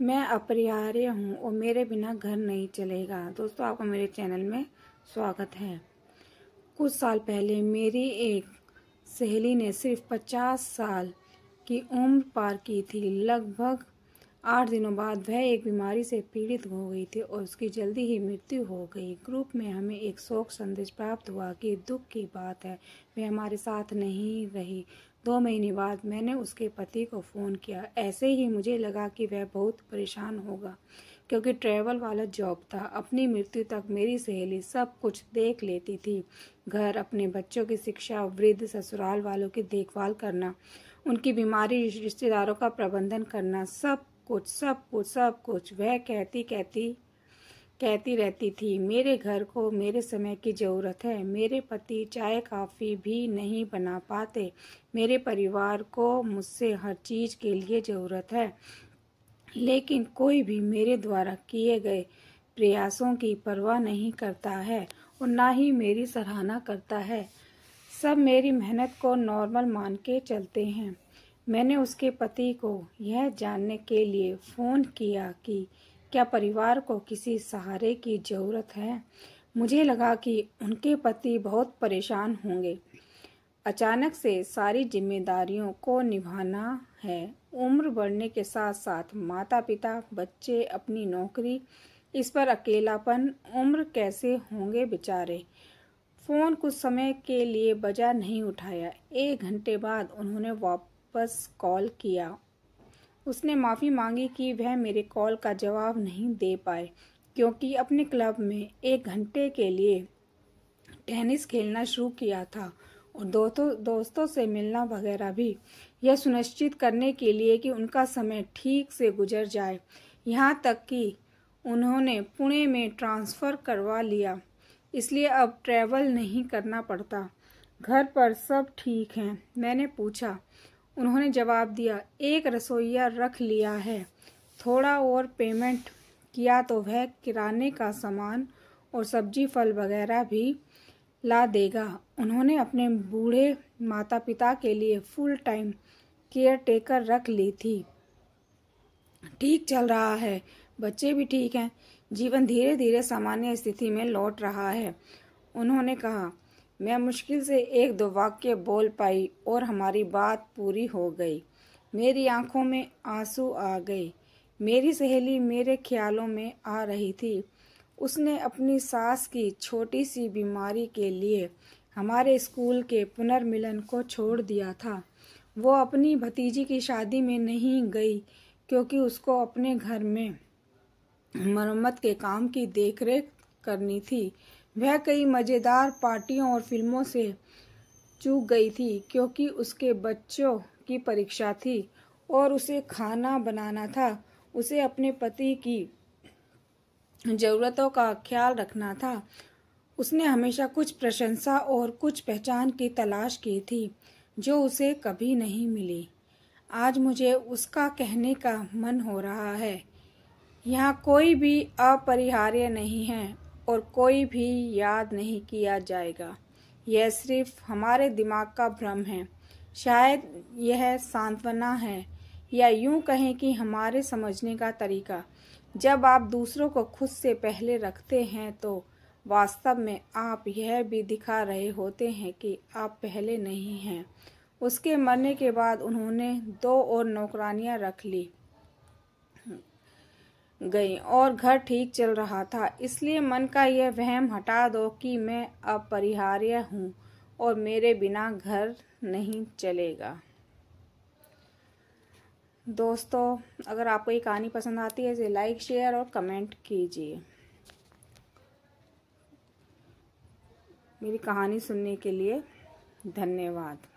मैं अपरिहार्य हूँ और मेरे बिना घर नहीं चलेगा दोस्तों आपका मेरे चैनल में स्वागत है कुछ साल पहले मेरी एक सहेली ने सिर्फ पचास साल की उम्र पार की थी लगभग आठ दिनों बाद वह एक बीमारी से पीड़ित हो गई थी और उसकी जल्दी ही मृत्यु हो गई ग्रुप में हमें एक शोक संदेश प्राप्त हुआ कि दुख की बात है वह हमारे साथ नहीं रही दो महीने बाद मैंने उसके पति को फ़ोन किया ऐसे ही मुझे लगा कि वह बहुत परेशान होगा क्योंकि ट्रैवल वाला जॉब था अपनी मृत्यु तक मेरी सहेली सब कुछ देख लेती थी घर अपने बच्चों की शिक्षा वृद्ध ससुराल वालों की देखभाल करना उनकी बीमारी रिश्तेदारों का प्रबंधन करना सब कुछ सब कुछ सब कुछ वह कहती कहती कहती रहती थी मेरे घर को मेरे समय की ज़रूरत है मेरे पति चाय काफ़ी भी नहीं बना पाते मेरे परिवार को मुझसे हर चीज़ के लिए ज़रूरत है लेकिन कोई भी मेरे द्वारा किए गए प्रयासों की परवाह नहीं करता है और ना ही मेरी सराहना करता है सब मेरी मेहनत को नॉर्मल मान के चलते हैं मैंने उसके पति को यह जानने के लिए फ़ोन किया कि क्या परिवार को किसी सहारे की ज़रूरत है मुझे लगा कि उनके पति बहुत परेशान होंगे अचानक से सारी जिम्मेदारियों को निभाना है उम्र बढ़ने के साथ साथ माता पिता बच्चे अपनी नौकरी इस पर अकेलापन उम्र कैसे होंगे बेचारे फ़ोन कुछ समय के लिए बजा नहीं उठाया एक घंटे बाद उन्होंने वापस वापस कॉल किया उसने माफ़ी मांगी कि वह मेरे कॉल का जवाब नहीं दे पाए क्योंकि अपने क्लब में एक घंटे के लिए टेनिस खेलना शुरू किया था और दोस्तों दोस्तों से मिलना वगैरह भी यह सुनिश्चित करने के लिए कि उनका समय ठीक से गुजर जाए यहाँ तक कि उन्होंने पुणे में ट्रांसफ़र करवा लिया इसलिए अब ट्रैवल नहीं करना पड़ता घर पर सब ठीक हैं मैंने पूछा उन्होंने जवाब दिया एक रसोइया रख लिया है थोड़ा और पेमेंट किया तो वह किराने का सामान और सब्जी फल वगैरह भी ला देगा उन्होंने अपने बूढ़े माता पिता के लिए फुल टाइम केयर टेकर रख ली थी ठीक चल रहा है बच्चे भी ठीक हैं जीवन धीरे धीरे सामान्य स्थिति में लौट रहा है उन्होंने कहा मैं मुश्किल से एक दो वाक्य बोल पाई और हमारी बात पूरी हो गई मेरी आंखों में आंसू आ गए मेरी सहेली मेरे ख्यालों में आ रही थी उसने अपनी सास की छोटी सी बीमारी के लिए हमारे स्कूल के पुनर्मिलन को छोड़ दिया था वो अपनी भतीजी की शादी में नहीं गई क्योंकि उसको अपने घर में मरम्मत के काम की देखरेख करनी थी वह कई मज़ेदार पार्टियों और फिल्मों से चूक गई थी क्योंकि उसके बच्चों की परीक्षा थी और उसे खाना बनाना था उसे अपने पति की ज़रूरतों का ख्याल रखना था उसने हमेशा कुछ प्रशंसा और कुछ पहचान की तलाश की थी जो उसे कभी नहीं मिली आज मुझे उसका कहने का मन हो रहा है यहाँ कोई भी अपरिहार्य नहीं है और कोई भी याद नहीं किया जाएगा यह सिर्फ हमारे दिमाग का भ्रम है शायद यह सांत्वना है या यूं कहें कि हमारे समझने का तरीका जब आप दूसरों को खुद से पहले रखते हैं तो वास्तव में आप यह भी दिखा रहे होते हैं कि आप पहले नहीं हैं उसके मरने के बाद उन्होंने दो और नौकरानियां रख ली गई और घर ठीक चल रहा था इसलिए मन का यह वहम हटा दो कि मैं अपरिहार्य हूँ और मेरे बिना घर नहीं चलेगा दोस्तों अगर आपको ये कहानी पसंद आती है इसे लाइक शेयर और कमेंट कीजिए मेरी कहानी सुनने के लिए धन्यवाद